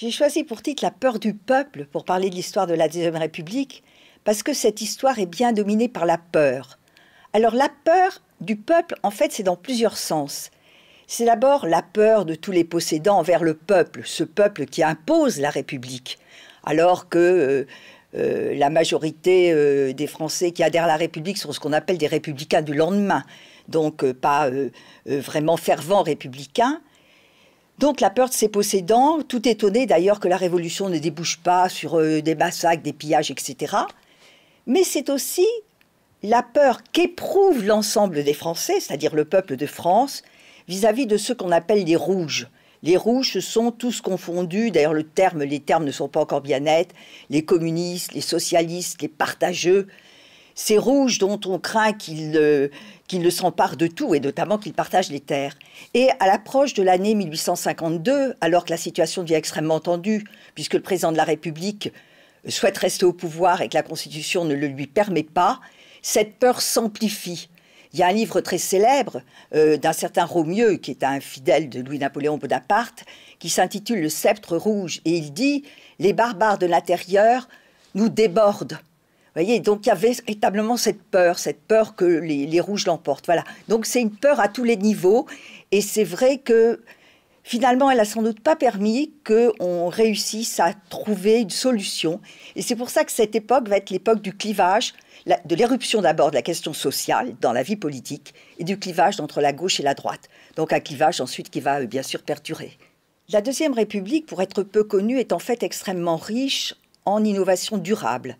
J'ai choisi pour titre La peur du peuple pour parler de l'histoire de la Deuxième République, parce que cette histoire est bien dominée par la peur. Alors la peur du peuple, en fait, c'est dans plusieurs sens. C'est d'abord la peur de tous les possédants envers le peuple, ce peuple qui impose la République, alors que euh, euh, la majorité euh, des Français qui adhèrent à la République sont ce qu'on appelle des républicains du lendemain, donc pas vraiment fervents républicains. Donc la peur de ses possédants, tout étonné d'ailleurs que la révolution ne débouche pas sur euh, des massacres, des pillages, etc. Mais c'est aussi la peur qu'éprouve l'ensemble des Français, c'est-à-dire le peuple de France, vis-à-vis de ce qu'on appelle les rouges. Les rouges, sont tous confondus, d'ailleurs le terme, les termes ne sont pas encore bien nets, les communistes, les socialistes, les partageux, ces rouges dont on craint qu'ils euh, ne s'emparent de tout et notamment qu'ils partagent les terres. Et à l'approche de l'année 1852, alors que la situation devient extrêmement tendue, puisque le président de la République souhaite rester au pouvoir et que la Constitution ne le lui permet pas, cette peur s'amplifie. Il y a un livre très célèbre euh, d'un certain Romieux, qui est un fidèle de Louis-Napoléon Bonaparte, qui s'intitule Le sceptre rouge, et il dit Les barbares de l'intérieur nous débordent donc il y avait véritablement cette peur, cette peur que les, rouges l'emportent. Voilà. Donc c'est une peur à tous les niveaux. Et c'est vrai que finalement, elle n'a sans doute pas permis qu'on réussisse à trouver une solution. Et c'est pour ça que cette époque va être l'époque du clivage, de l'éruption d'abord de la question sociale dans la vie politique et du clivage entre la gauche et la droite. Donc un clivage ensuite qui va euh, bien sûr perturber. La Deuxième République, pour être peu connue, est en fait extrêmement riche en innovations durables.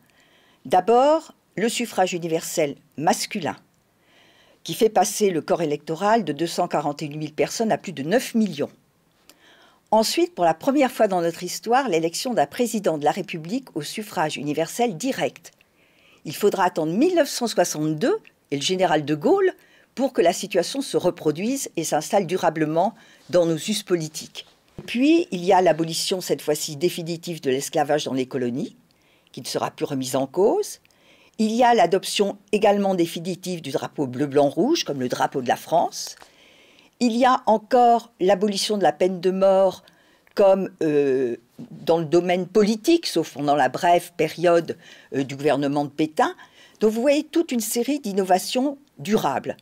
D'abord, le suffrage universel masculin, qui fait passer le corps électoral de 241 000 personnes à plus de 9 millions. Ensuite, pour la première fois dans notre histoire, l'élection d'un président de la République au suffrage universel direct. Il faudra attendre 1962 et le général de Gaulle pour que la situation se reproduise et s'installe durablement dans nos us politiques. Puis, il y a l'abolition, cette fois-ci définitive, de l'esclavage dans les colonies, qui ne sera plus remise en cause. Il y a l'adoption également définitive du drapeau bleu-blanc-rouge, comme le drapeau de la France. Il y a encore l'abolition de la peine de mort comme euh, dans le domaine politique, sauf pendant la brève période euh, du gouvernement de Pétain. Donc vous voyez toute une série d'innovations durables.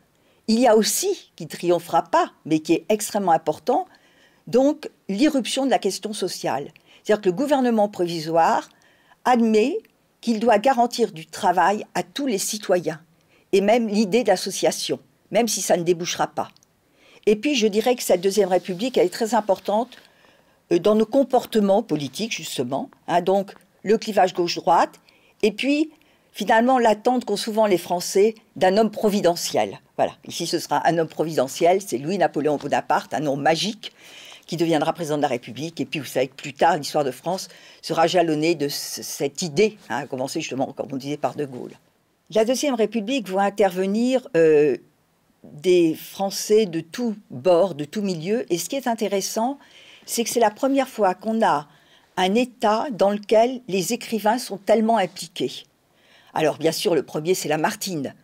Il y a aussi, qui ne triomphera pas, mais qui est extrêmement important, donc l'irruption de la question sociale. C'est-à-dire que le gouvernement provisoire admet qu'il doit garantir du travail à tous les citoyens, et même l'idée d'association, même si ça ne débouchera pas. Et puis je dirais que cette Deuxième République, est très importante euh, dans nos comportements politiques, justement. Hein, donc le clivage gauche-droite, et puis finalement l'attente qu'ont souvent les Français d'un homme providentiel. Voilà, ici ce sera un homme providentiel, c'est Louis-Napoléon Bonaparte, un nom magique qui deviendra président de la République. Et puis, vous savez que plus tard, l'histoire de France sera jalonnée de cette idée, hein, justement, comme on disait, par De Gaulle. La Deuxième République voit intervenir euh, des Français de tous bords, de tous milieux. Et ce qui est intéressant, c'est que c'est la première fois qu'on a un État dans lequel les écrivains sont tellement impliqués. Alors bien sûr, le premier, c'est Lamartine.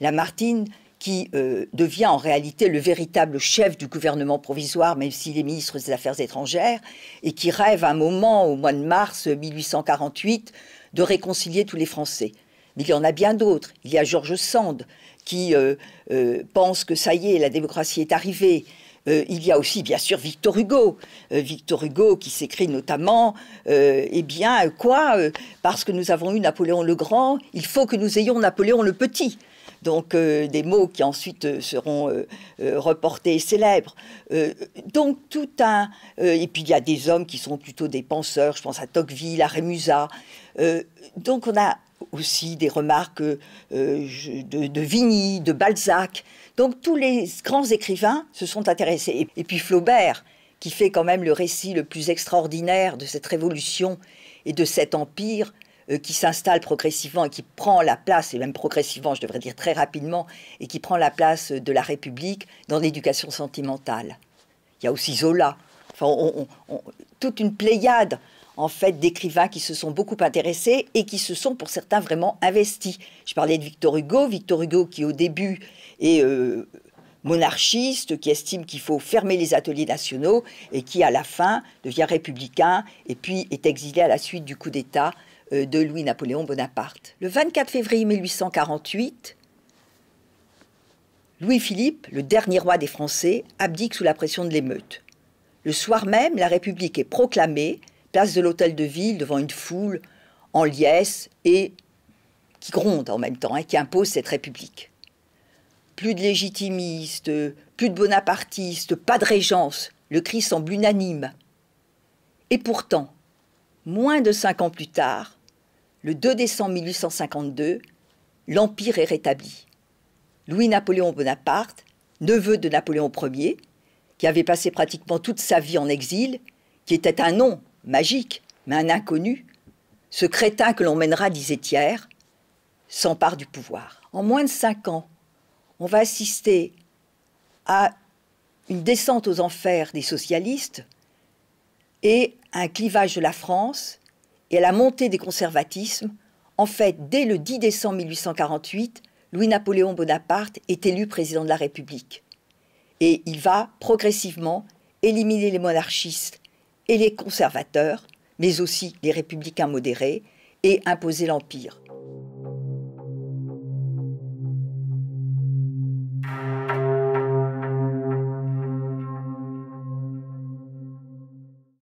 Lamartine, qui euh, devient en réalité le véritable chef du gouvernement provisoire, même s'il est ministre des Affaires étrangères, et qui rêve un moment, au mois de mars 1848, de réconcilier tous les Français. Mais il y en a bien d'autres. Il y a Georges Sand, qui euh, euh, pense que ça y est, la démocratie est arrivée. il y a aussi, bien sûr, Victor Hugo. Victor Hugo qui s'écrit notamment, eh bien, quoi Parce que nous avons eu Napoléon le Grand, il faut que nous ayons Napoléon le Petit donc euh, des mots qui ensuite euh, seront euh, reportés célèbres. donc tout un... et puis il y a des hommes qui sont plutôt des penseurs, je pense à Tocqueville, à Rémusat. donc on a aussi des remarques de, Vigny, de Balzac. Donc tous les grands écrivains se sont intéressés. et puis Flaubert, qui fait quand même le récit le plus extraordinaire de cette révolution et de cet empire euh, qui s'installe progressivement et qui prend la place, et même progressivement, je devrais dire très rapidement, et qui prend la place de la République dans l'éducation sentimentale. Il y a aussi Zola, enfin, toute une pléiade en fait d'écrivains qui se sont beaucoup intéressés et qui se sont pour certains vraiment investis. Je parlais de Victor Hugo, Victor Hugo qui au début est euh, monarchiste, qui estime qu'il faut fermer les ateliers nationaux et qui à la fin devient républicain et puis est exilé à la suite du coup d'État euh, de Louis-Napoléon Bonaparte. Le 24 février 1848, Louis-Philippe, le dernier roi des Français, abdique sous la pression de l'émeute. Le soir même, la République est proclamée, place de l'Hôtel de Ville, devant une foule en liesse et qui gronde en même temps, et hein, qui impose cette République. Plus de légitimistes, plus de bonapartistes, pas de régence, le cri semble unanime. Et pourtant, Moins de cinq ans plus tard, le 2 décembre 1852, l'Empire est rétabli. Louis-Napoléon Bonaparte, neveu de Napoléon Ier, qui avait passé pratiquement toute sa vie en exil, qui était un nom magique, mais un inconnu, ce crétin que l'on mènera, disait Thiers, s'empare du pouvoir. En moins de cinq ans, on va assister à une descente aux enfers des socialistes, et un clivage de la France et à la montée des conservatismes. En fait, dès le 10 décembre 1848, Louis-Napoléon Bonaparte est élu président de la République. Et il va progressivement éliminer les monarchistes et les conservateurs, mais aussi les républicains modérés, et imposer l'Empire.